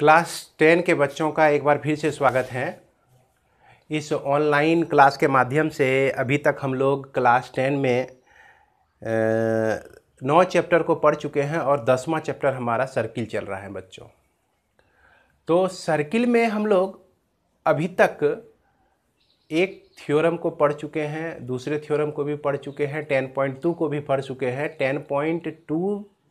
class ten के बच्चों का एक बार फिर से स्वागत है इस ऑनलाइन क्लास के माध्यम से अभी तक हम लोग क्लास टेन में नौ चैप्टर को पढ़ चुके हैं और दसवां चैप्टर हमारा सर्किल चल रहा है बच्चों तो सर्किल में हम लोग अभी तक एक थ्योरम को पढ़ चुके हैं दूसरे थ्योरम को भी पढ़ चुके हैं टेन पॉइंट टू को भी पढ़ चुके हैं टेन पॉइंट टू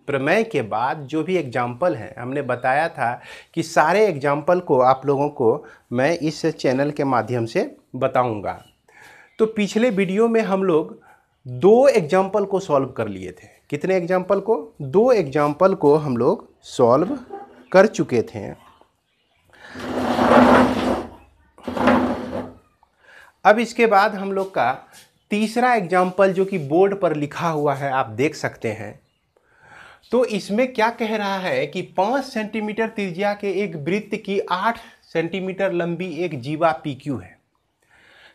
प्रमेय के बाद जो भी एग्जाम्पल हैं हमने बताया था कि सारे एग्जाम्पल को आप लोगों को मैं इस चैनल के माध्यम से बताऊंगा तो पिछले वीडियो में हम लोग दो एग्जाम्पल को सॉल्व कर लिए थे कितने एग्जाम्पल को दो एग्जाम्पल को हम लोग सॉल्व कर चुके थे अब इसके बाद हम लोग का तीसरा एग्जाम्पल जो कि बोर्ड पर लिखा हुआ है आप देख सकते हैं तो इसमें क्या कह रहा है कि पाँच सेंटीमीटर त्रिज्या के एक वृत्त की आठ सेंटीमीटर लंबी एक जीवा पी क्यू है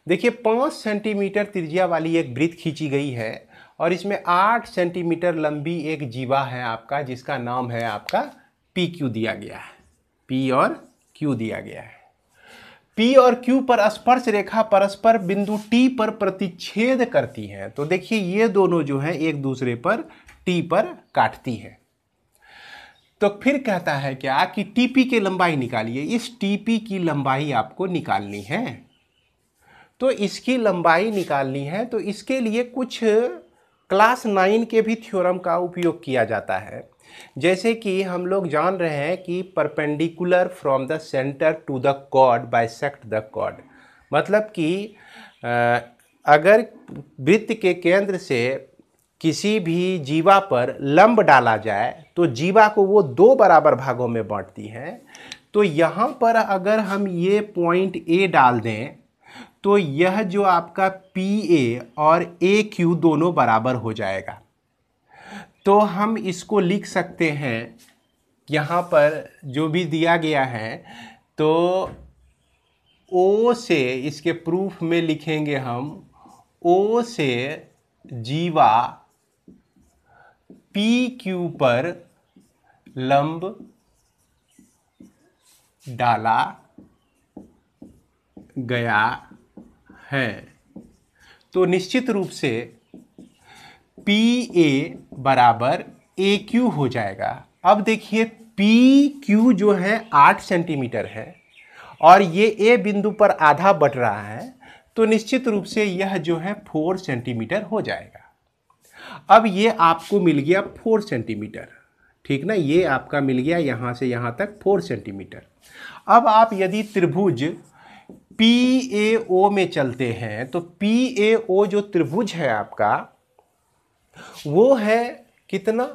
देखिए पाँच सेंटीमीटर त्रिज्या वाली एक वृत्त खींची गई है और इसमें आठ सेंटीमीटर लंबी एक जीवा है आपका जिसका नाम है आपका पी क्यू दिया गया है पी और क्यू दिया गया है पी और क्यू पर स्पर्श रेखा परस्पर बिंदु टी पर प्रतिच्छेद करती हैं तो देखिए ये दोनों जो हैं एक दूसरे पर टी पर काटती है तो फिर कहता है क्या कि टीपी की लंबाई निकालिए इस टीपी की लंबाई आपको निकालनी है तो इसकी लंबाई निकालनी है तो इसके लिए कुछ क्लास नाइन के भी थ्योरम का उपयोग किया जाता है जैसे कि हम लोग जान रहे हैं कि perpendicular from the centre to the code bye sect the code मतलब कि अगर वृत्त के केंद्र से किसी भी जीवा पर लंब डाला जाए तो जीवा को वो दो बराबर भागों में बांटती है तो यहाँ पर अगर हम ये पॉइंट ए डाल दें तो यह जो आपका पी ए और ए क्यू दोनों बराबर हो जाएगा तो हम इसको लिख सकते हैं यहाँ पर जो भी दिया गया है तो ओ से इसके प्रूफ में लिखेंगे हम ओ से जीवा पी क्यू पर लंब डाला गया है तो निश्चित रूप से पी ए बराबर ए क्यू हो जाएगा अब देखिए पी क्यू जो है आठ सेंटीमीटर है और ये ए बिंदु पर आधा बट रहा है तो निश्चित रूप से यह जो है फोर सेंटीमीटर हो जाएगा अब ये आपको मिल गया फोर सेंटीमीटर ठीक ना ये आपका मिल गया यहाँ से यहाँ तक फोर सेंटीमीटर अब आप यदि त्रिभुज पी ए ओ में चलते हैं तो पी ए ओ जो त्रिभुज है आपका वो है कितना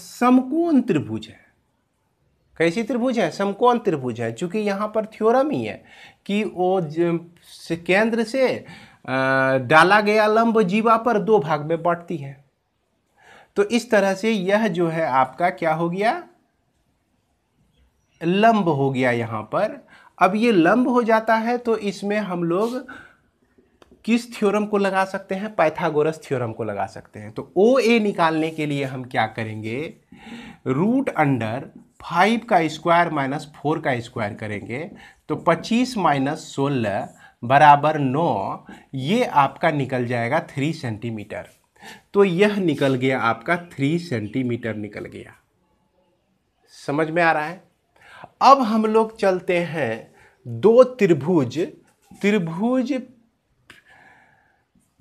समकोण त्रिभुज है कैसी त्रिभुज है समकोण त्रिभुज है क्योंकि यहाँ पर थ्योरम ही है कि वो केंद्र से डाला गया लंब जीवा पर दो भाग में बांटती है तो इस तरह से यह जो है आपका क्या हो गया लंब हो गया यहाँ पर अब ये लंब हो जाता है तो इसमें हम लोग किस थ्योरम को लगा सकते हैं पाइथागोरस थ्योरम को लगा सकते हैं तो ओ ए निकालने के लिए हम क्या करेंगे रूट अंडर फाइव का स्क्वायर माइनस फोर का स्क्वायर करेंगे तो पच्चीस माइनस सोलह बराबर नौ ये आपका निकल जाएगा थ्री सेंटीमीटर तो यह निकल गया आपका थ्री सेंटीमीटर निकल गया समझ में आ रहा है अब हम लोग चलते हैं दो त्रिभुज त्रिभुज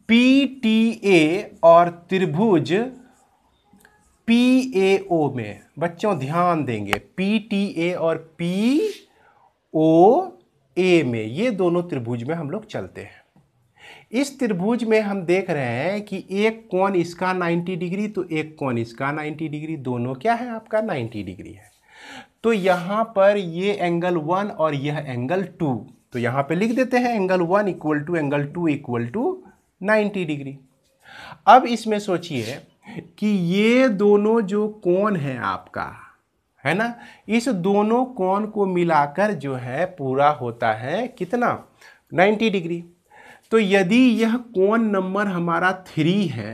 पी टी ए और त्रिभुज पी ए ओ में बच्चों ध्यान देंगे पी टी ए और पी ओ ए में ये दोनों त्रिभुज में हम लोग चलते हैं इस त्रिभुज में हम देख रहे हैं कि एक कोण इसका 90 डिग्री तो एक कोण इसका 90 डिग्री दोनों क्या है आपका 90 डिग्री है तो यहाँ पर ये एंगल वन और यह एंगल टू तो यहाँ पे लिख देते हैं angle one equal to angle two equal to 90 degree अब इसमें सोचिए कि ये दोनों जो कोण है आपका है ना इस दोनों कोण को मिलाकर जो है पूरा होता है कितना 90 डिग्री तो यदि यह कोण नंबर हमारा थ्री है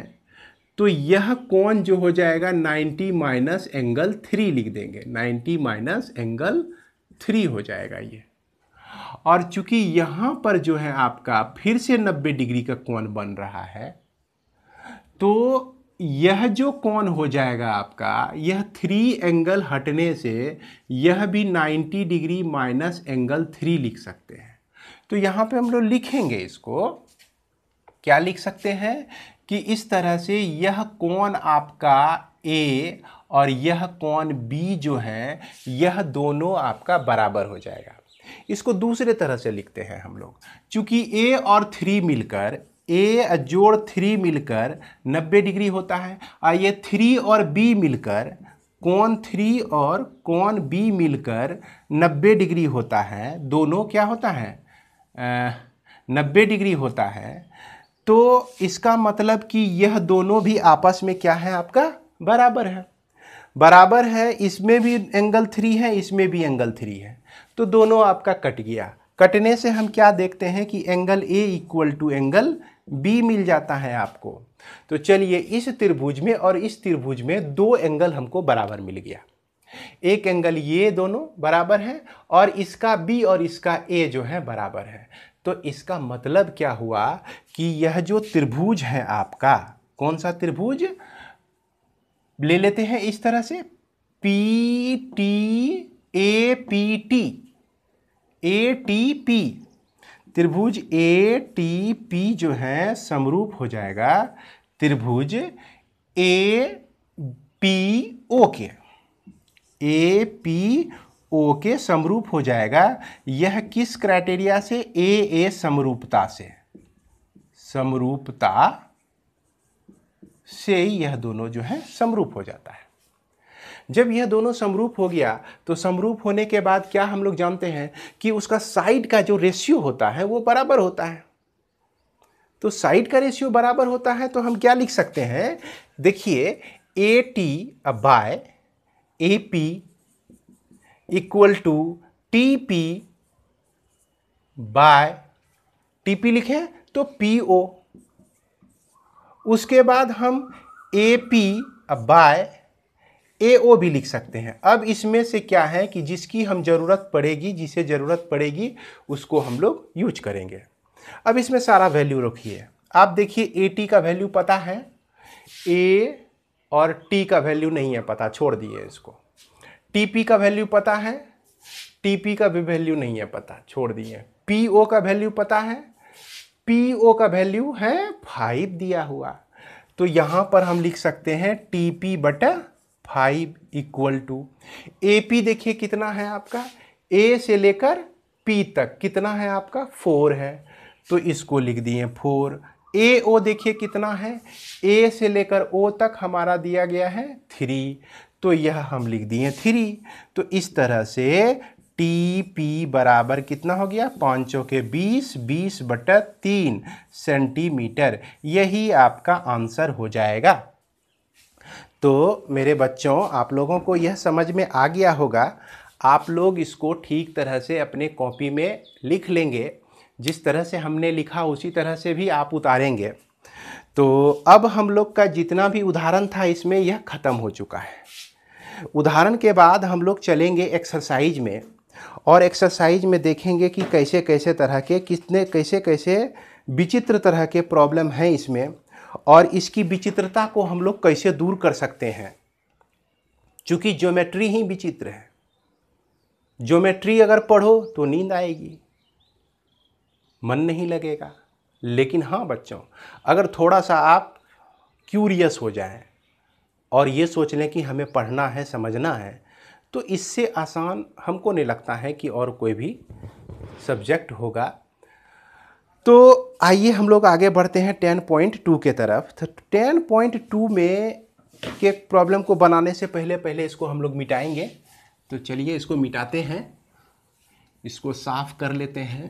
तो यह कोण जो हो जाएगा 90 माइनस एंगल थ्री लिख देंगे 90 माइनस एंगल थ्री हो जाएगा ये और चूंकि यहाँ पर जो है आपका फिर से 90 डिग्री का कोण बन रहा है तो यह जो कौन हो जाएगा आपका यह थ्री एंगल हटने से यह भी 90 डिग्री माइनस एंगल थ्री लिख सकते हैं तो यहाँ पे हम लोग लिखेंगे इसको क्या लिख सकते हैं कि इस तरह से यह कौन आपका ए और यह कौन बी जो है यह दोनों आपका बराबर हो जाएगा इसको दूसरे तरह से लिखते हैं हम लोग चूँकि ए और थ्री मिलकर ए जोड़ थ्री मिलकर नब्बे डिग्री होता है और ये थ्री और बी मिलकर कौन थ्री और कौन बी मिलकर नब्बे डिग्री होता है दोनों क्या होता है नब्बे डिग्री होता है तो इसका मतलब कि यह दोनों भी आपस में क्या है आपका बराबर है बराबर है इसमें भी एंगल थ्री है इसमें भी एंगल थ्री है तो दोनों आपका कट गया कटने से हम क्या देखते हैं कि angle A equal to angle B मिल जाता है आपको तो चलिए इस त्रिभुज में और इस त्रिभुज में दो एंगल हमको बराबर मिल गया एक एंगल ये दोनों बराबर हैं और इसका बी और इसका ए जो है बराबर है तो इसका मतलब क्या हुआ कि यह जो त्रिभुज है आपका कौन सा त्रिभुज ले लेते हैं इस तरह से P T A P T A T P त्रिभुज ए टी पी जो है समरूप हो जाएगा त्रिभुज ए पी ओ के ए पी ओ के समरूप हो जाएगा यह किस क्राइटेरिया से ए ए समरूपता से समरूपता से यह दोनों जो है समरूप हो जाता है जब यह दोनों समरूप हो गया तो समरूप होने के बाद क्या हम लोग जानते हैं कि उसका साइड का जो रेशियो होता है वो बराबर होता है तो साइड का रेशियो बराबर होता है तो हम क्या लिख सकते हैं देखिए A T by A P equal to T P by T P लिखें तो पी ओ उसके बाद हम ए पी बाय ए ओ भी लिख सकते हैं अब इसमें से क्या है कि जिसकी हम ज़रूरत पड़ेगी जिसे ज़रूरत पड़ेगी उसको हम लोग यूज करेंगे अब इसमें सारा वैल्यू रखिए आप देखिए ए टी का वैल्यू पता है ए और टी का वैल्यू नहीं है पता छोड़ दिए इसको टी पी का वैल्यू पता है टी पी का भी वैल्यू नहीं है पता छोड़ दिए पी ओ का वैल्यू पता है पी ओ का वैल्यू है फाइव दिया हुआ तो यहाँ पर हम लिख सकते हैं टी पी बटा five equal to A P देखिए कितना है आपका ए से लेकर पी तक कितना है आपका फोर है तो इसको लिख दिए फोर ए ओ देखिए कितना है ए से लेकर ओ तक हमारा दिया गया है थ्री तो यह हम लिख दिए थ्री तो इस तरह से टी पी बराबर कितना हो गया पाँचों के बीस बीस बटा तीन सेंटीमीटर यही आपका आंसर हो जाएगा तो मेरे बच्चों आप लोगों को यह समझ में आ गया होगा आप लोग इसको ठीक तरह से अपने कॉपी में लिख लेंगे जिस तरह से हमने लिखा उसी तरह से भी आप उतारेंगे तो अब हम लोग का जितना भी उदाहरण था इसमें यह ख़त्म हो चुका है उदाहरण के बाद हम लोग चलेंगे एक्सरसाइज में और एक्सरसाइज में देखेंगे कि कैसे कैसे तरह के कितने कैसे कैसे विचित्र तरह के प्रॉब्लम हैं इसमें और इसकी विचित्रता को हम लोग कैसे दूर कर सकते हैं चूँकि ज्योमेट्री ही विचित्र है ज्योमेट्री अगर पढ़ो तो नींद आएगी मन नहीं लगेगा लेकिन हाँ बच्चों अगर थोड़ा सा आप क्यूरियस हो जाएं और ये सोच लें कि हमें पढ़ना है समझना है तो इससे आसान हमको नहीं लगता है कि और कोई भी सब्जेक्ट होगा तो आइए हम लोग आगे बढ़ते हैं टेन पॉइंट टू के तरफ तो टेन पॉइंट टू में के प्रॉब्लम को बनाने से पहले पहले इसको हम लोग मिटाएंगे तो चलिए इसको मिटाते हैं इसको साफ कर लेते हैं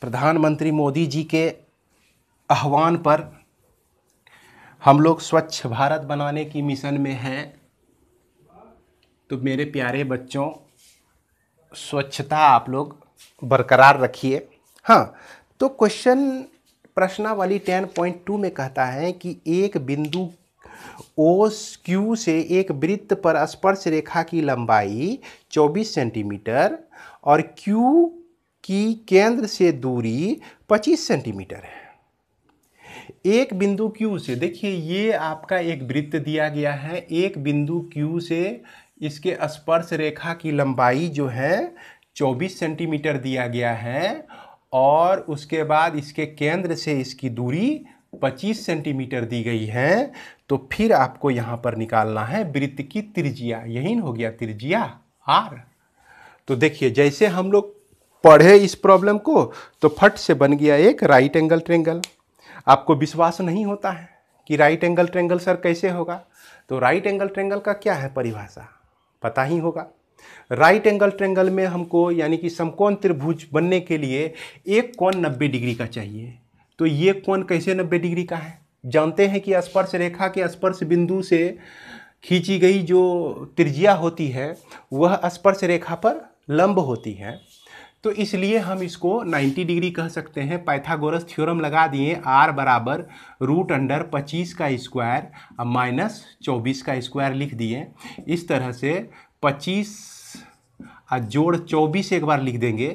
प्रधानमंत्री मोदी जी के आह्वान पर हम लोग स्वच्छ भारत बनाने की मिशन में हैं तो मेरे प्यारे बच्चों स्वच्छता आप लोग बरकरार रखिए हाँ तो क्वेश्चन प्रश्नावली टेन पॉइंट टू में कहता है कि एक बिंदु ओ क्यू से एक वृत्त पर स्पर्श रेखा की लंबाई 24 सेंटीमीटर और क्यू की केंद्र से दूरी 25 सेंटीमीटर है एक बिंदु क्यू से देखिए ये आपका एक वृत्त दिया गया है एक बिंदु क्यू से इसके स्पर्श रेखा की लंबाई जो है 24 सेंटीमीटर दिया गया है और उसके बाद इसके केंद्र से इसकी दूरी 25 सेंटीमीटर दी गई है तो फिर आपको यहाँ पर निकालना है वृत्त की त्रिज्या यही हो गया त्रिज्या आर तो देखिए जैसे हम लोग पढ़े इस प्रॉब्लम को तो फट से बन गया एक राइट एंगल ट्रेंगल आपको विश्वास नहीं होता है कि राइट एंगल ट्रेंगल सर कैसे होगा तो राइट एंगल ट्रेंगल का क्या है परिभाषा पता ही होगा राइट एंगल ट्रेंगल में हमको यानी कि समकोण त्रिभुज बनने के लिए एक कोण 90 डिग्री का चाहिए तो ये कोण कैसे 90 डिग्री का है जानते हैं कि स्पर्श रेखा के स्पर्श बिंदु से खींची गई जो त्रिज्या होती है वह स्पर्श रेखा पर लंब होती है तो इसलिए हम इसको 90 डिग्री कह सकते हैं पाइथागोरस थ्योरम लगा दिए आर बराबर रूट अंडर पच्चीस का स्क्वायर माइनस चौबीस का स्क्वायर लिख दिए इस तरह से पच्चीस आ जोड़ चौबीस एक बार लिख देंगे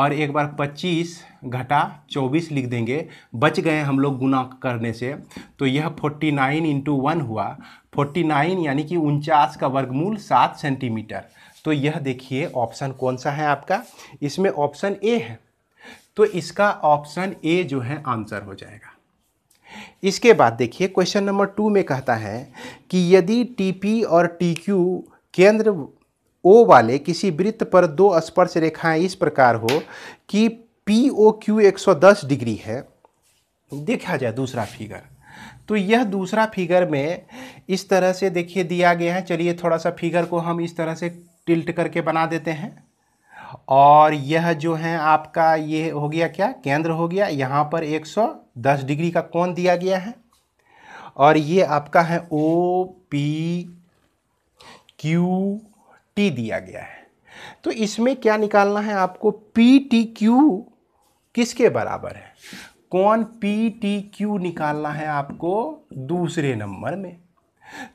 और एक बार पच्चीस घटा चौबीस लिख देंगे बच गए हम लोग गुना करने से तो यह फोर्टी नाइन इंटू वन हुआ फोर्टी नाइन यानी कि उनचास का वर्गमूल सात सेंटीमीटर तो यह देखिए ऑप्शन कौन सा है आपका इसमें ऑप्शन ए है तो इसका ऑप्शन ए जो है आंसर हो जाएगा इसके बाद देखिए क्वेश्चन नंबर टू में कहता है कि यदि टी पी और टी क्यू केंद्र ओ वाले किसी वृत्त पर दो स्पर्श रेखाएं इस प्रकार हो कि पी ओ क्यू एक सौ दस डिग्री है देखा जाए दूसरा फिगर तो यह दूसरा फिगर में इस तरह से देखिए दिया गया है चलिए थोड़ा सा फिगर को हम इस तरह से टिल्ट करके बना देते हैं और यह जो है आपका ये हो गया क्या केंद्र हो गया यहाँ पर 110 डिग्री का कोण दिया गया है और ये आपका है ओ पी क्यू टी दिया गया है तो इसमें क्या निकालना है आपको पी टी क्यू किसके बराबर है कौन पी टी क्यू निकालना है आपको दूसरे नंबर में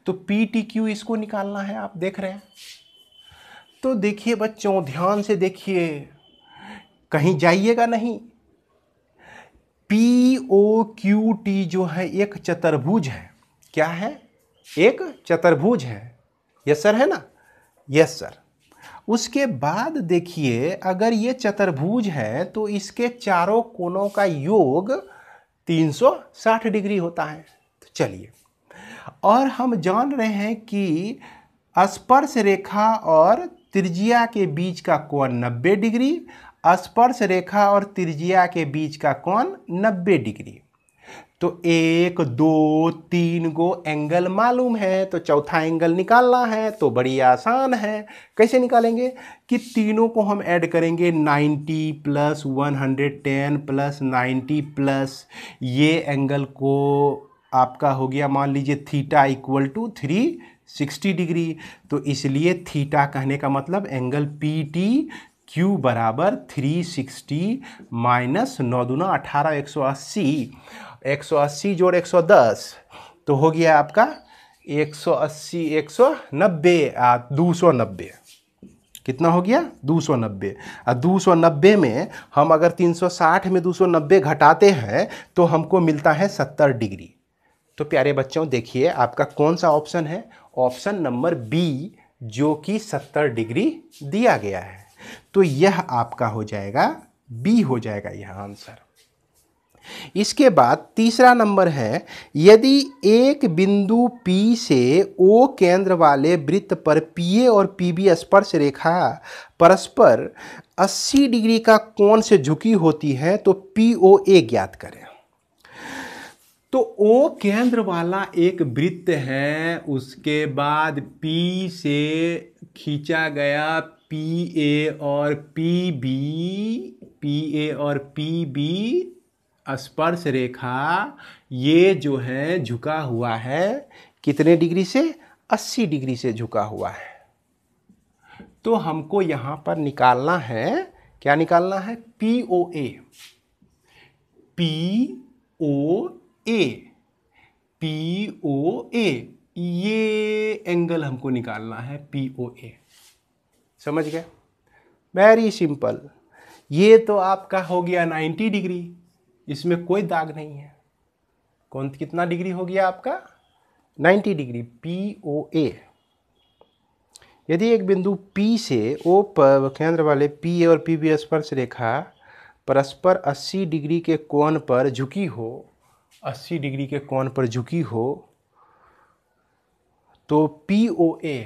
तो पी टी क्यू इसको निकालना है आप देख रहे हैं तो देखिए बच्चों ध्यान से देखिए कहीं जाइएगा नहीं पी ओ क्यू टी जो है एक चतुर्भुज है क्या है एक चतुर्भुज है यस सर है ना यस सर उसके बाद देखिए अगर ये चतुर्भुज है तो इसके चारों कोनों का योग 360 डिग्री होता है तो चलिए और हम जान रहे हैं कि स्पर्श रेखा और त्रिज्या के बीच का कोण 90 डिग्री स्पर्श रेखा और त्रिज्या के बीच का कोण 90 डिग्री तो एक दो तीन गो एंगल मालूम है तो चौथा एंगल निकालना है तो बड़ी आसान है कैसे निकालेंगे कि तीनों को हम ऐड करेंगे 90 प्लस 110 प्लस 90 प्लस ये एंगल को आपका हो गया मान लीजिए theta equal to three sixty degree तो इसलिए थीटा कहने का मतलब एंगल पी टी क्यू बराबर थ्री सिक्सटी माइनस नौ दुना अठारह एक सौ अस्सी 180 जोड़ 110 तो हो गया आपका 180 190 दो सौ नब्बे कितना हो गया दो सौ नब्बे और दो सौ नब्बे में हम अगर 360 में दो सौ नब्बे घटाते हैं तो हमको मिलता है सत्तर डिग्री तो प्यारे बच्चों देखिए आपका कौन सा ऑप्शन है ऑप्शन नंबर बी जो कि सत्तर डिग्री दिया गया है तो यह आपका हो जाएगा बी हो जाएगा यह आंसर इसके बाद तीसरा नंबर है यदि एक बिंदु P से O केंद्र वाले वृत्त पर PA और PB स्पर्श रेखा परस्पर 80 डिग्री का कोण से झुकी होती है तो POA ज्ञात करें तो ओ केंद्र वाला एक वृत्त है उसके बाद पी से खींचा गया पी ए और पी बी पी ए और पी बी स्पर्श रेखा ये जो है झुका हुआ है कितने डिग्री से 80 डिग्री से झुका हुआ है तो हमको यहाँ पर निकालना है क्या निकालना है P O A P O A P O A ये एंगल हमको निकालना है पी ओ ए समझ गए वेरी सिंपल ये तो आपका हो गया 90 डिग्री इसमें कोई दाग नहीं है कौन कितना डिग्री हो गया आपका 90 डिग्री पी ओ ए यदि एक बिंदु P से O पर केंद्र वाले पी ए और पी बी स्पर्श रेखा परस्पर 80 डिग्री के कोण पर झुकी हो 80 डिग्री के कोण पर झुकी हो तो P O A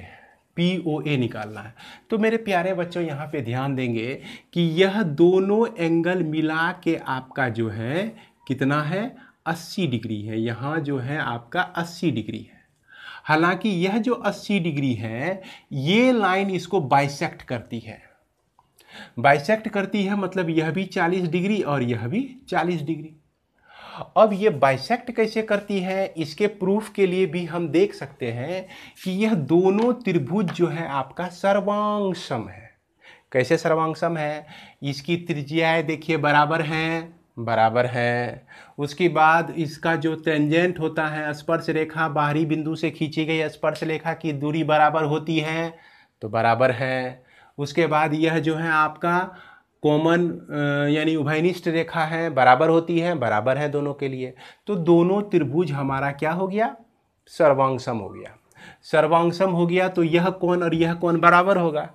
P O ए निकालना है तो मेरे प्यारे बच्चों यहाँ पे ध्यान देंगे कि यह दोनों एंगल मिला के आपका जो है कितना है 80 डिग्री है यहाँ जो है आपका 80 डिग्री है हालांकि यह जो 80 डिग्री है ये लाइन इसको बाइसेक्ट करती है बाइसेक्ट करती है मतलब यह भी 40 डिग्री और यह भी 40 डिग्री अब ये बाइसेक्ट कैसे करती है इसके प्रूफ के लिए भी हम देख सकते हैं कि यह दोनों त्रिभुज जो है आपका सर्वांगसम है कैसे सर्वांगसम है इसकी त्रिज्याएं देखिए बराबर हैं बराबर है उसके बाद इसका जो टेंजेंट होता है स्पर्श रेखा बाहरी बिंदु से खींची गई स्पर्श रेखा की दूरी बराबर होती है तो बराबर है उसके बाद यह जो है आपका कॉमन यानी उभयनिष्ठ रेखा है बराबर होती है बराबर है दोनों के लिए तो दोनों त्रिभुज हमारा क्या हो गया सर्वांगसम हो गया सर्वांगसम हो गया तो यह कौन और यह कौन बराबर होगा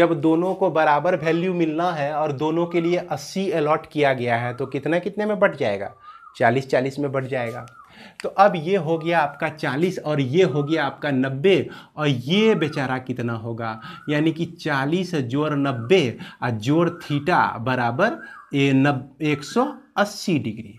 जब दोनों को बराबर वैल्यू मिलना है और दोनों के लिए 80 अलॉट किया गया है तो कितना कितने में बढ़ जाएगा 40 40 में बढ़ जाएगा तो अब ये हो गया आपका 40 और ये हो गया आपका 90 और ये बेचारा कितना होगा यानी कि 40 जोर 90 और जोर थीटा बराबर ए नब एक डिग्री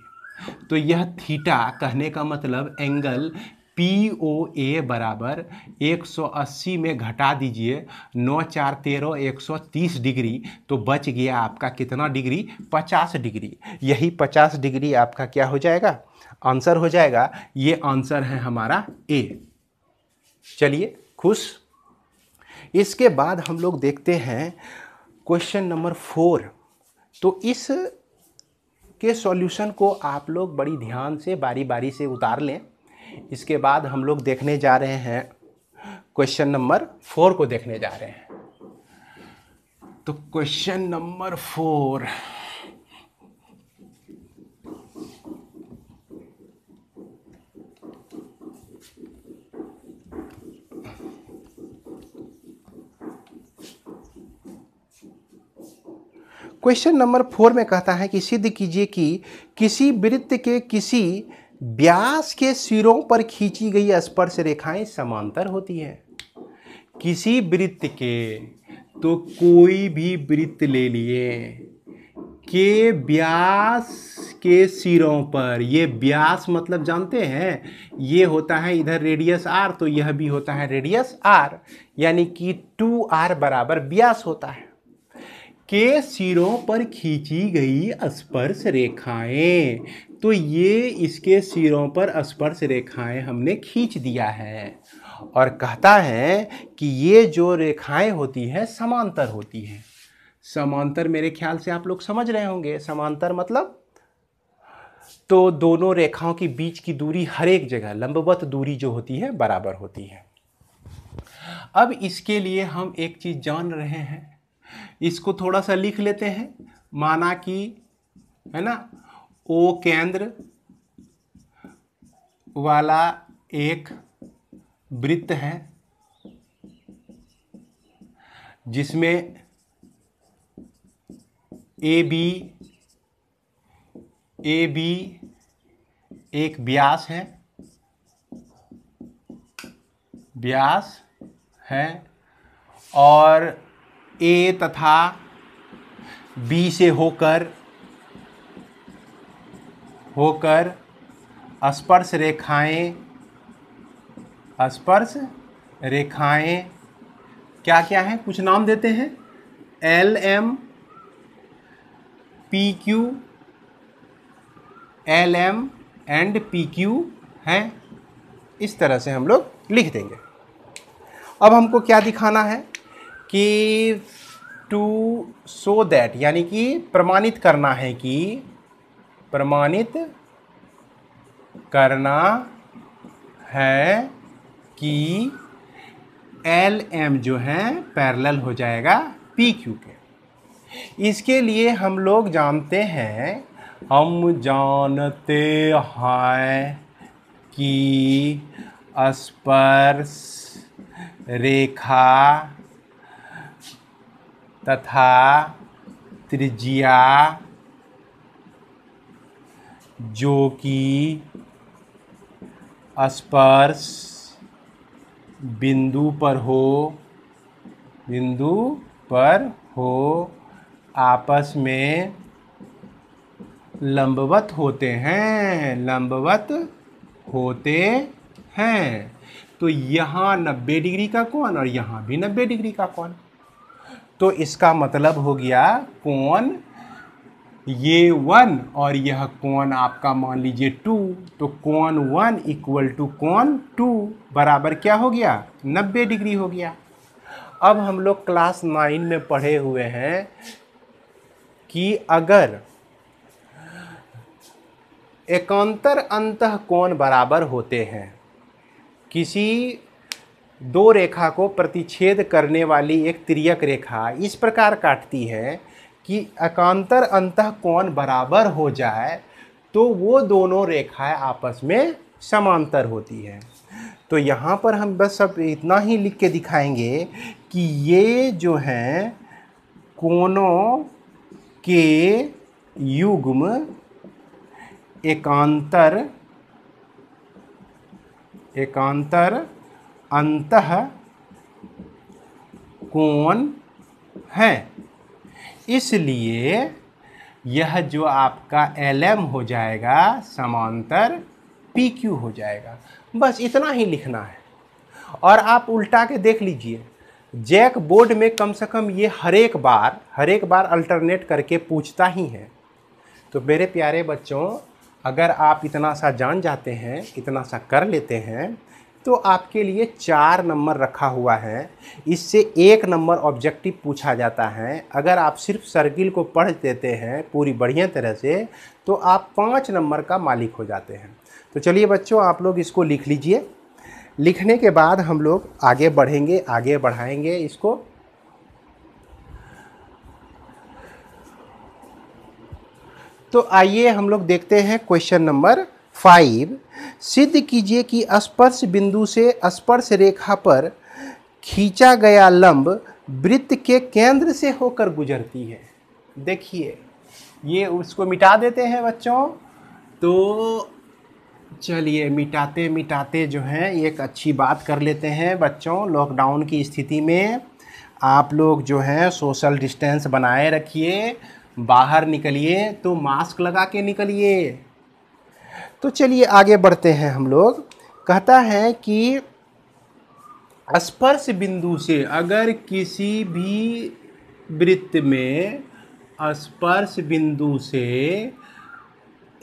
तो यह थीटा कहने का मतलब एंगल पी ओ ए बराबर 180 में घटा दीजिए नौ चार तेरह एक सौ तीस डिग्री तो बच गया आपका कितना डिग्री 50 डिग्री यही 50 डिग्री आपका क्या हो जाएगा आंसर हो जाएगा ये आंसर है हमारा ए चलिए खुश इसके बाद हम लोग देखते हैं क्वेश्चन नंबर फोर तो इस के सॉल्यूशन को आप लोग बड़ी ध्यान से बारी बारी से उतार लें इसके बाद हम लोग देखने जा रहे हैं क्वेश्चन नंबर फोर को देखने जा रहे हैं तो question number four question number four में कहता है कि सिद्ध कीजिए कि किसी वृत्त के किसी व्यास के सिरों पर खींची गई स्पर्श रेखाएं समांतर होती हैं किसी वृत्त के तो कोई भी वृत्त ले लिए के व्यास के सिरों पर ये व्यास मतलब जानते हैं ये होता है इधर रेडियस आर तो यह भी होता है रेडियस आर यानी कि टू आर बराबर व्यास होता है के सिरों पर खींची गई स्पर्श रेखाएं तो ये इसके सिरों पर स्पर्श रेखाएं हमने खींच दिया है और कहता है कि ये जो रेखाएं होती हैं समांतर होती हैं समांतर मेरे ख्याल से आप लोग समझ रहे होंगे समांतर मतलब तो दोनों रेखाओं के बीच की दूरी हर एक जगह लंबवत दूरी जो होती है बराबर होती है अब इसके लिए हम एक चीज़ जान रहे हैं इसको थोड़ा सा लिख लेते हैं माना कि है ना ओ केंद्र वाला एक वृत्त है जिसमें ए बी ए बी एक व्यास है व्यास है और ए तथा बी से होकर होकर स्पर्श रेखाएं स्पर्श रेखाएं क्या क्या हैं कुछ नाम देते हैं L M P Q L M and P Q हैं इस तरह से हम लोग लिख देंगे अब हमको क्या दिखाना है कि टू सो दैट यानी कि प्रमाणित करना है कि प्रमाणित करना है कि एल एम जो है पैरेलल हो जाएगा पी क्यू के इसके लिए हम लोग जानते हैं हम जानते हैं कि स्पर्श रेखा तथा त्रिज्या जो कि स्पर्श बिंदु पर हो बिंदु पर हो आपस में लंबवत होते हैं लंबवत होते हैं तो यहाँ नब्बे डिग्री का कौन और यहाँ भी नब्बे डिग्री का कौन तो इसका मतलब हो गया कौन ये वन और यह कौन आपका मान लीजिए टू तो कौन वन इक्वल टू कौन टू बराबर क्या हो गया नब्बे डिग्री हो गया अब हम लोग क्लास नाइन में पढ़े हुए हैं कि अगर एकांतर अंत कौन बराबर होते हैं किसी दो रेखा को प्रतिच्छेद करने वाली एक त्रियक रेखा इस प्रकार काटती है कि एकांतर अंत कोण बराबर हो जाए तो वो दोनों रेखाएं आपस में समांतर होती है तो यहाँ पर हम बस अब इतना ही लिख के दिखाएंगे कि ये जो हैं कोनों के युग्म एकांतर एकांतर अंत कोण है इसलिए यह जो आपका एल एम हो जाएगा समांतर पी क्यू हो जाएगा बस इतना ही लिखना है और आप उल्टा के देख लीजिए जैक बोर्ड में कम से कम ये हर एक बार हर एक बार अल्टरनेट करके पूछता ही है तो मेरे प्यारे बच्चों अगर आप इतना सा जान जाते हैं इतना सा कर लेते हैं तो आपके लिए चार नंबर रखा हुआ है इससे एक नंबर ऑब्जेक्टिव पूछा जाता है अगर आप सिर्फ सर्किल को पढ़ देते हैं पूरी बढ़िया तरह से तो आप पाँच नंबर का मालिक हो जाते हैं तो चलिए बच्चों आप लोग इसको लिख लीजिए लिखने के बाद हम लोग आगे बढ़ेंगे आगे बढ़ाएंगे इसको तो आइए हम लोग देखते हैं क्वेश्चन नंबर फाइव सिद्ध कीजिए कि स्पर्श बिंदु से स्पर्श रेखा पर खींचा गया लंब वृत्त के केंद्र से होकर गुजरती है देखिए ये उसको मिटा देते हैं बच्चों तो चलिए मिटाते मिटाते जो है एक अच्छी बात कर लेते हैं बच्चों लॉकडाउन की स्थिति में आप लोग जो हैं सोशल डिस्टेंस बनाए रखिए बाहर निकलिए तो मास्क लगा के निकलिए तो चलिए आगे बढ़ते हैं हम लोग कहता है कि स्पर्श बिंदु से अगर किसी भी वृत्त में स्पर्श बिंदु से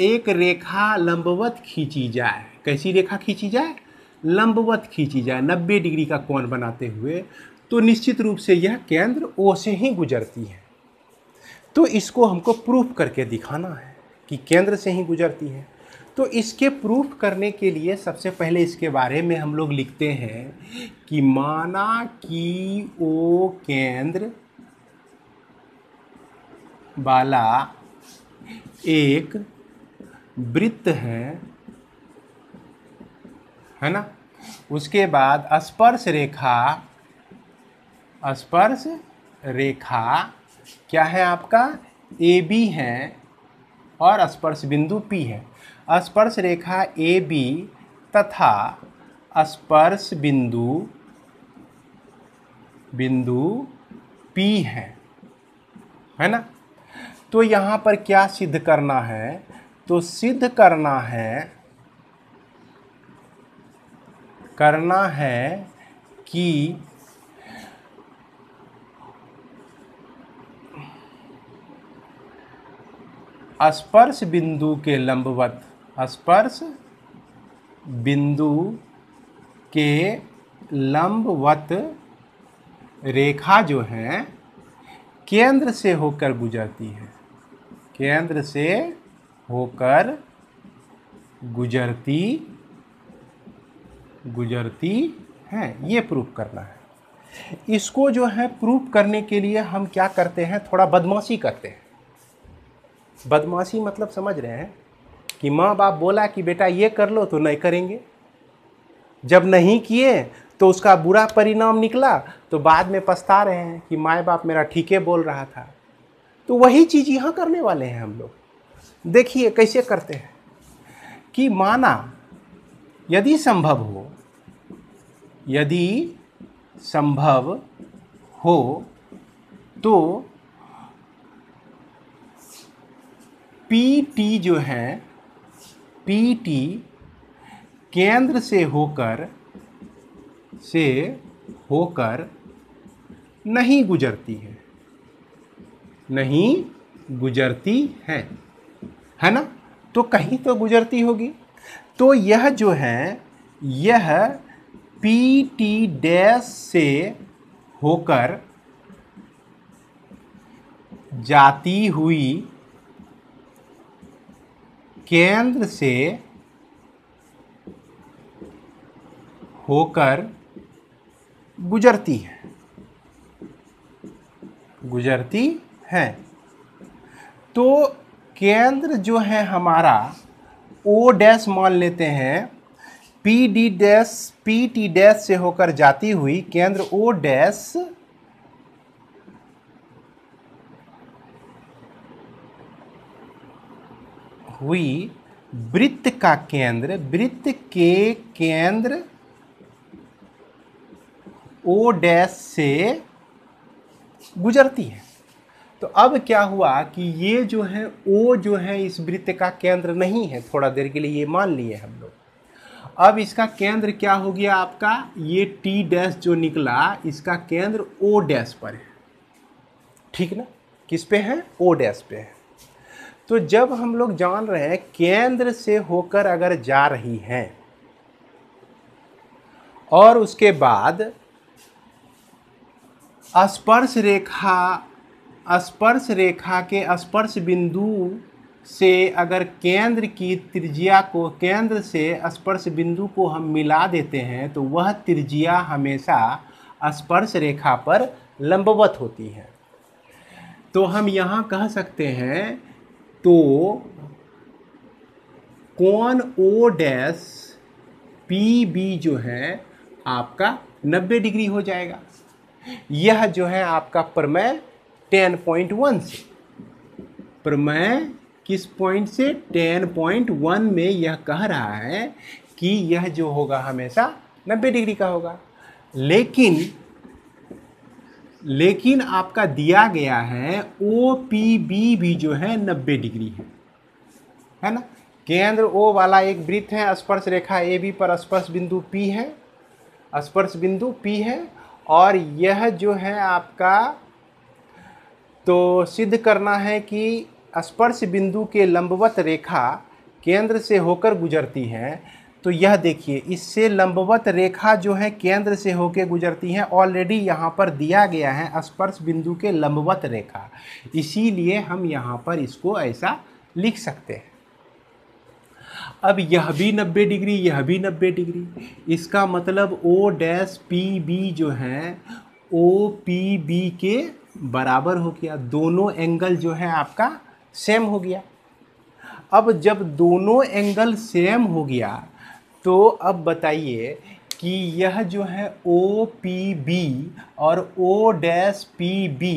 एक रेखा लंबवत खींची जाए कैसी रेखा खींची जाए लंबवत खींची जाए 90 डिग्री का कोण बनाते हुए तो निश्चित रूप से यह केंद्र ओ से ही गुजरती है तो इसको हमको प्रूफ करके दिखाना है कि केंद्र से ही गुजरती है तो इसके प्रूफ करने के लिए सबसे पहले इसके बारे में हम लोग लिखते हैं कि माना कि ओ केंद्र वाला एक वृत्त है है ना उसके बाद स्पर्श रेखा स्पर्श रेखा क्या है आपका ए बी है और स्पर्श बिंदु पी है स्पर्श रेखा ए बी तथा स्पर्श बिंदु बिंदु पी है है ना तो यहाँ पर क्या सिद्ध करना है तो सिद्ध करना है करना है कि स्पर्श बिंदु के लंबवत स्पर्श बिंदु के लंबवत रेखा जो है केंद्र से होकर गुजरती है केंद्र से होकर गुजरती गुजरती हैं ये प्रूफ करना है इसको जो है प्रूफ करने के लिए हम क्या करते हैं थोड़ा बदमाशी करते हैं बदमाशी मतलब समझ रहे हैं कि माँ बाप बोला कि बेटा ये कर लो तो नहीं करेंगे जब नहीं किए तो उसका बुरा परिणाम निकला तो बाद में पछता रहे हैं कि माए बाप मेरा ठीके बोल रहा था तो वही चीज़ यहाँ करने वाले हैं हम लोग देखिए कैसे करते हैं कि माना यदि संभव हो यदि संभव हो तो पी टी जो है PT केंद्र से होकर से होकर नहीं गुजरती है नहीं गुजरती है है ना तो कहीं तो गुजरती होगी तो यह जो है यह पी टी डैश से होकर जाती हुई केंद्र से होकर गुजरती है गुजरती है तो केंद्र जो है हमारा ओ डैश मान लेते हैं P D dash P T dash से होकर जाती हुई केंद्र ओ डैश हुई वृत्त का केंद्र वृत्त के केंद्र ओ डैश से गुजरती है तो अब क्या हुआ कि ये जो है ओ जो है इस वृत्त का केंद्र नहीं है थोड़ा देर के लिए ये मान लिए हम लोग अब इसका केंद्र क्या हो गया आपका ये टी डैश जो निकला इसका केंद्र ओ डैश पर है ठीक ना किस पे है ओ डैश पे है तो जब हम लोग जान रहे हैं केंद्र से होकर अगर जा रही हैं और उसके बाद स्पर्श रेखा स्पर्श रेखा के स्पर्श बिंदु से अगर केंद्र की त्रिज्या को केंद्र से स्पर्श बिंदु को हम मिला देते हैं तो वह त्रिज्या हमेशा स्पर्श रेखा पर लंबवत होती है तो हम यहाँ कह सकते हैं तो कौन ओ डैस पी बी जो है आपका 90 डिग्री हो जाएगा यह जो है आपका प्रमेय 10.1 से प्रमेय किस पॉइंट से 10.1 में यह कह रहा है कि यह जो होगा हमेशा 90 डिग्री का होगा लेकिन लेकिन आपका दिया गया है ओ पी बी भी जो है नब्बे डिग्री है है ना केंद्र ओ वाला एक वृत्त है स्पर्श रेखा ए बी पर स्पर्श बिंदु पी है स्पर्श बिंदु पी है और यह जो है आपका तो सिद्ध करना है कि स्पर्श बिंदु के लंबवत रेखा केंद्र से होकर गुजरती है तो यह देखिए इससे लंबवत रेखा जो है केंद्र से होके गुजरती है ऑलरेडी यहाँ पर दिया गया है स्पर्श बिंदु के लंबवत रेखा इसीलिए हम यहाँ पर इसको ऐसा लिख सकते हैं अब यह भी 90 डिग्री यह भी 90 डिग्री इसका मतलब ओ डैश पी बी जो है ओ पी बी के बराबर हो गया दोनों एंगल जो है आपका सेम हो गया अब जब दोनों एंगल सेम हो गया तो अब बताइए कि यह जो है ओ पी बी और ओ डैश पी बी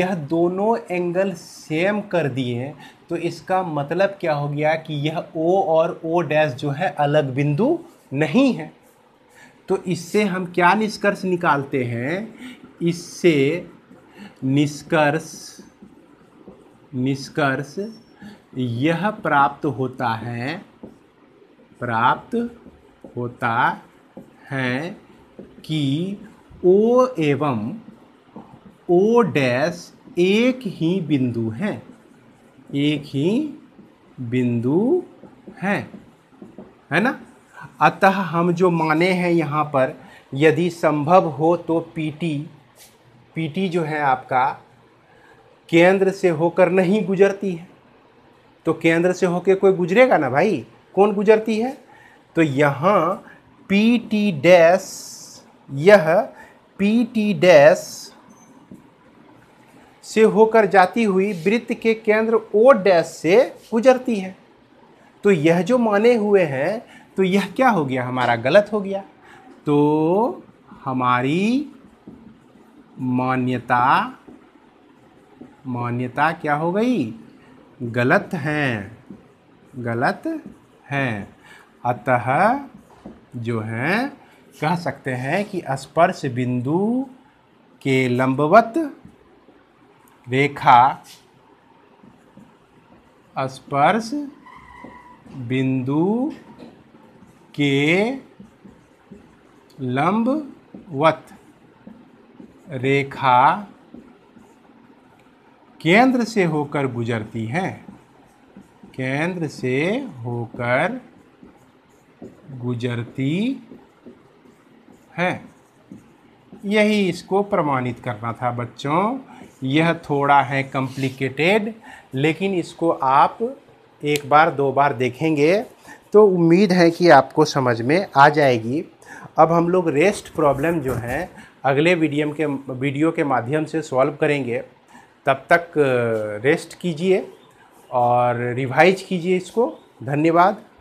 यह दोनों एंगल सेम कर दिए तो इसका मतलब क्या हो गया कि यह ओ और ओ डैश जो है अलग बिंदु नहीं है तो इससे हम क्या निष्कर्ष निकालते हैं इससे निष्कर्ष निष्कर्ष यह प्राप्त होता है प्राप्त होता है कि ओ एवं ओ डैश एक ही बिंदु हैं एक ही बिंदु हैं है ना अतः हम जो माने हैं यहाँ पर यदि संभव हो तो पीटी पीटी जो है आपका केंद्र से होकर नहीं गुजरती है तो केंद्र से होकर कोई गुजरेगा ना भाई कौन गुजरती है तो यहाँ पी टी डैश यह पी टी डैश से होकर जाती हुई वृत्त के केंद्र ओ डैश से गुजरती है तो यह जो माने हुए हैं तो यह क्या हो गया हमारा गलत हो गया तो हमारी मान्यता मान्यता क्या हो गई गलत हैं गलत हैं अतः जो हैं कह सकते हैं कि स्पर्श बिंदु के लंबवत रेखा स्पर्श बिंदु के लंबवत रेखा केंद्र से होकर गुजरती हैं केंद्र से होकर गुजरती है यही इसको प्रमाणित करना था बच्चों यह थोड़ा है कॉम्प्लिकेटेड लेकिन इसको आप एक बार दो बार देखेंगे तो उम्मीद है कि आपको समझ में आ जाएगी अब हम लोग रेस्ट प्रॉब्लम जो है अगले वीडियम के वीडियो के माध्यम से सॉल्व करेंगे तब तक रेस्ट कीजिए और रिवाइज कीजिए इसको धन्यवाद